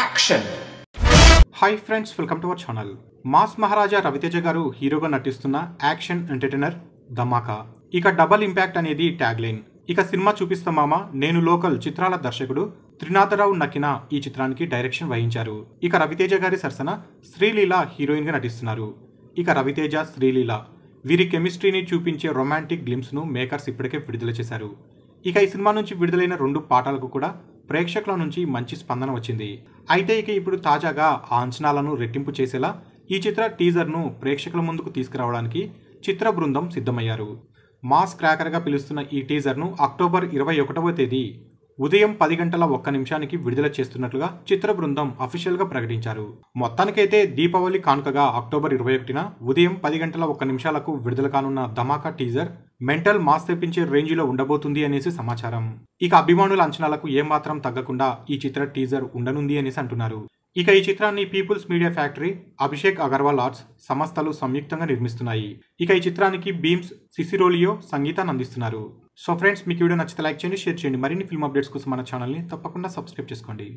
action hi friends welcome to our channel mass Maharaja Ravi Teja గారు హీరోగా నటిస్తున్న యాక్షన్ ఎంటర్టైనర్ ధమాకా ఇక డబల్ ఇంపాక్ట్ అనేది ట్యాగ్ లైన్ ఇక సినిమా చూపిస్తా మామ నేను లోకల్ చిత్రాల దర్శకుడు త్రినాథరావు నకిన ఈ చిత్రానికి డైరెక్షన్ వహించారు ఇక రవితేజ గారి సరసన శ్రీలీల హీరోయిన్గా నటిస్తున్నారు ఇక రవితేజ శ్రీలీల వీరి కెమిస్ట్రీని చూపించే రొమాంటిక్ గ్లిమ్స్ను మేకర్స్ ఇప్పటికే విడుదల చేశారు ఇక ఈ సినిమా నుంచి విడుదలైన రెండు పాటలకు కూడా ప్రేక్షకుల నుంచి మంచి స్పందన వచ్చింది అయితే ఇక ఇప్పుడు తాజాగా ఆ అంచనాలను రెట్టింపు చేసేలా ఈ చిత్ర టీజర్ను ప్రేక్షకుల ముందుకు తీసుకురావడానికి చిత్ర బృందం సిద్ధమయ్యారు మాస్ క్రాకర్గా పిలుస్తున్న ఈ టీజర్ను అక్టోబర్ ఇరవై ఒకటవ తేదీ ఉదయం పది గంటల ఒక్క నిమిషానికి విడుదల చేస్తున్నట్లుగా చిత్ర బృందం అఫీషియల్గా ప్రకటించారు మొత్తానికైతే దీపావళి కానుకగా అక్టోబర్ ఇరవై ఒకటిన ఉదయం పది గంటల ఒక్క నిమిషాలకు విడుదల కానున్న ధమాకా టీజర్ మెంటల్ మాస్ తెప్పించే రేంజ్లో ఉండబోతుంది అనేసి సమాచారం ఇక అభిమానుల అంచనాలకు ఏమాత్రం తగ్గకుండా ఈ చిత్ర టీజర్ ఉండనుంది అనేసి అంటున్నారు ఇక ఈ చిత్రాన్ని people's media factory Abhishek Agarwal arts సంస్థలు సంయుక్తంగా నిర్మిస్తున్నాయి ఇక ఈ చిత్రానికి బీమ్స్ సిసిరోలియో సంగీతాన్ని అందిస్తున్నారు సో ఫ్రెండ్స్ మీకు వీడియో నచ్చితే లైక్ చేయండి షేర్ చేయండి మరిన్ని ఫిల్మ్ అప్డేట్స్ కోసం మన ఛానల్ని తప్పకుండా సబ్స్క్రైబ్ చేసుకోండి